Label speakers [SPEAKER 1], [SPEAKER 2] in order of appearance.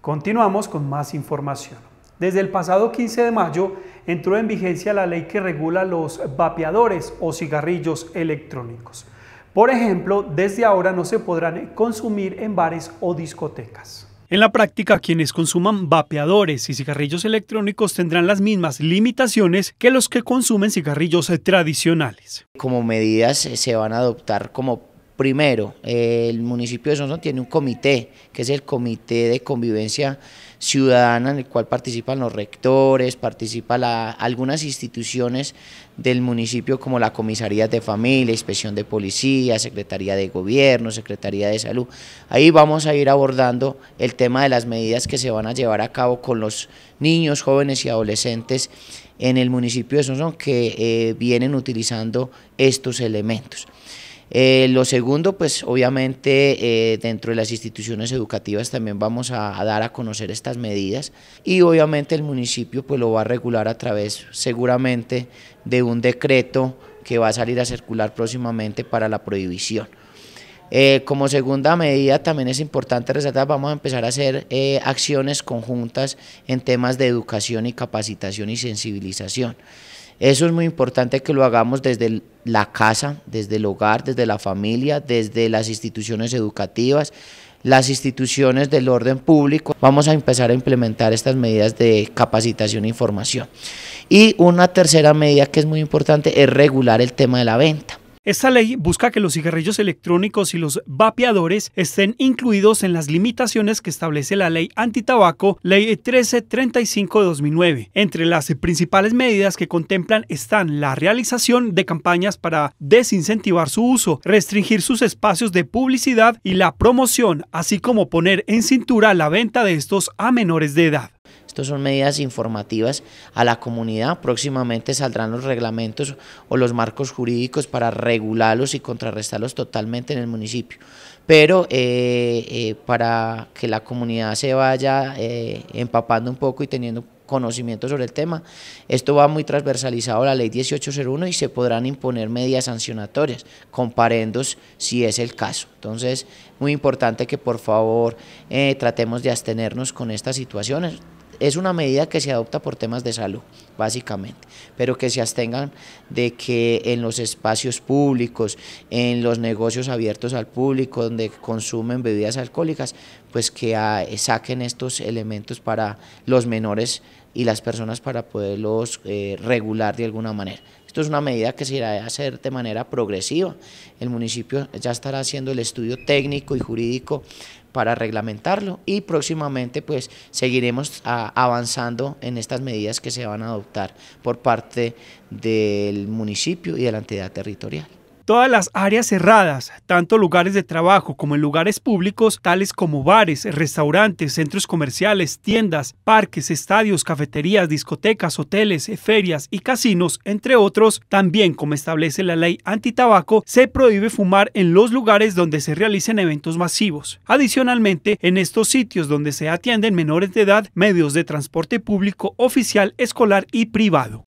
[SPEAKER 1] Continuamos con más información. Desde el pasado 15 de mayo entró en vigencia la ley que regula los vapeadores o cigarrillos electrónicos. Por ejemplo, desde ahora no se podrán consumir en bares o discotecas. En la práctica, quienes consuman vapeadores y cigarrillos electrónicos tendrán las mismas limitaciones que los que consumen cigarrillos tradicionales.
[SPEAKER 2] Como medidas se van a adoptar como Primero, el municipio de Sonson tiene un comité, que es el Comité de Convivencia Ciudadana, en el cual participan los rectores, participan algunas instituciones del municipio, como la Comisaría de Familia, Inspección de Policía, Secretaría de Gobierno, Secretaría de Salud. Ahí vamos a ir abordando el tema de las medidas que se van a llevar a cabo con los niños, jóvenes y adolescentes en el municipio de Sonson que eh, vienen utilizando estos elementos. Eh, lo segundo, pues obviamente eh, dentro de las instituciones educativas también vamos a, dar a conocer estas medidas y obviamente el municipio pues lo va a regular a través seguramente de un decreto que va a salir a circular próximamente para la prohibición. Eh, como segunda medida también es importante resaltar, vamos a empezar a hacer acciones conjuntas en temas de educación y capacitación y sensibilización. Eso es muy importante que lo hagamos desde la casa, desde el hogar, desde la familia, desde las instituciones educativas, las instituciones del orden público. Vamos a empezar a implementar estas medidas de capacitación e información. Y una tercera medida que es muy importante es regular el tema de la venta.
[SPEAKER 1] Esta ley busca que los cigarrillos electrónicos y los vapeadores estén incluidos en las limitaciones que establece la ley antitabaco, ley 1335 de 2009. Entre las principales medidas que contemplan están la realización de campañas para desincentivar su uso, restringir sus espacios de publicidad y la promoción, así como poner en cintura la venta de estos
[SPEAKER 2] a menores de edad. Estas son medidas informativas a la comunidad. Próximamente saldrán los reglamentos o los marcos jurídicos para regularlos y contrarrestarlos totalmente en el municipio. Pero eh, eh, para que la comunidad se vaya eh, empapando un poco y teniendo conocimiento sobre el tema. Esto va muy transversalizado a la ley 1801 y se podrán imponer medidas sancionatorias, comparendos si es el caso. Entonces, muy importante que por favor tratemos de abstenernos con estas situaciones es una medida que se adopta por temas de salud, básicamente, pero que se abstengan de que en los espacios públicos, en los negocios abiertos al público, donde consumen bebidas alcohólicas, pues que ah, saquen estos elementos para los menores y las personas para poderlos eh, regular de alguna manera. Esto es una medida que se irá a hacer de manera progresiva. El municipio ya estará haciendo el estudio técnico y jurídico para reglamentarlo y próximamente pues seguiremos ah, avanzando en estas medidas que se van a adoptar por parte del municipio y de la entidad territorial.
[SPEAKER 1] Todas las áreas cerradas, tanto lugares de trabajo como en lugares públicos, tales como bares, restaurantes, centros comerciales, tiendas, parques, estadios, cafeterías, discotecas, hoteles, ferias y casinos, entre otros, también como establece la ley antitabaco, se prohíbe fumar en los lugares donde se realicen eventos masivos. Adicionalmente, en estos sitios donde se atienden menores de edad, medios de transporte público oficial, escolar y privado.